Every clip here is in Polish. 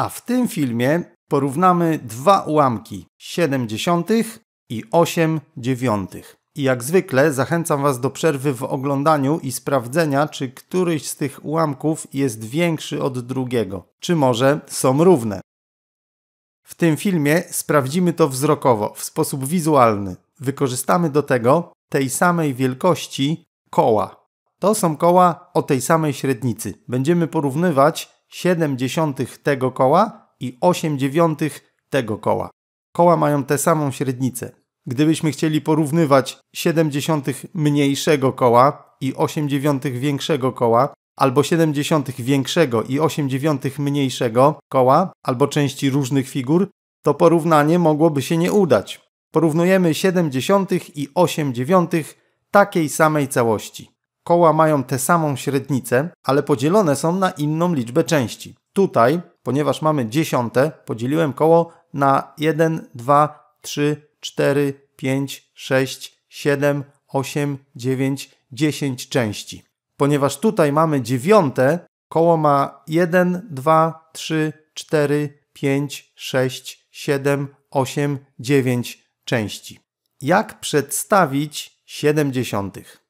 A w tym filmie porównamy dwa ułamki 70 i 8 dziewiątych. I jak zwykle zachęcam Was do przerwy w oglądaniu i sprawdzenia, czy któryś z tych ułamków jest większy od drugiego, czy może są równe. W tym filmie sprawdzimy to wzrokowo, w sposób wizualny. Wykorzystamy do tego tej samej wielkości koła. To są koła o tej samej średnicy. Będziemy porównywać 0,7 tego koła i 8,9 tego koła. Koła mają tę samą średnicę. Gdybyśmy chcieli porównywać 70 mniejszego koła i 80 większego koła, albo 70 większego i 80 mniejszego koła, albo części różnych figur, to porównanie mogłoby się nie udać. Porównujemy 70 i 80 takiej samej całości. Koła mają tę samą średnicę, ale podzielone są na inną liczbę części. Tutaj, ponieważ mamy dziesiąte, podzieliłem koło na 1, 2, 3, 4, 5, 6, 7, 8, 9, 10 części. Ponieważ tutaj mamy dziewiąte, koło ma 1, 2, 3, 4, 5, 6, 7, 8, 9 części. Jak przedstawić siedemdziesiątych?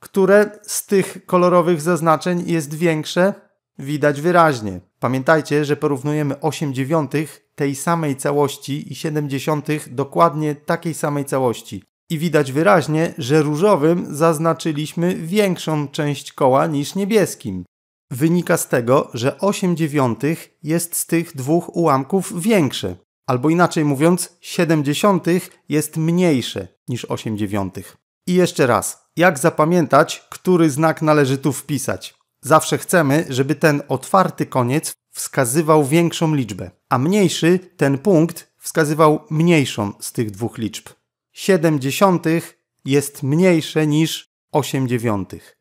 które z tych kolorowych zaznaczeń jest większe, widać wyraźnie. Pamiętajcie, że porównujemy 8 dziewiątych tej samej całości i 7 dziesiątych dokładnie takiej samej całości. I widać wyraźnie, że różowym zaznaczyliśmy większą część koła niż niebieskim. Wynika z tego, że 8 dziewiątych jest z tych dwóch ułamków większe. Albo inaczej mówiąc, 7 dziesiątych jest mniejsze niż 8 dziewiątych. I jeszcze raz, jak zapamiętać, który znak należy tu wpisać. Zawsze chcemy, żeby ten otwarty koniec wskazywał większą liczbę, a mniejszy, ten punkt, wskazywał mniejszą z tych dwóch liczb. 7 dziesiątych jest mniejsze niż 8 dziewiątych.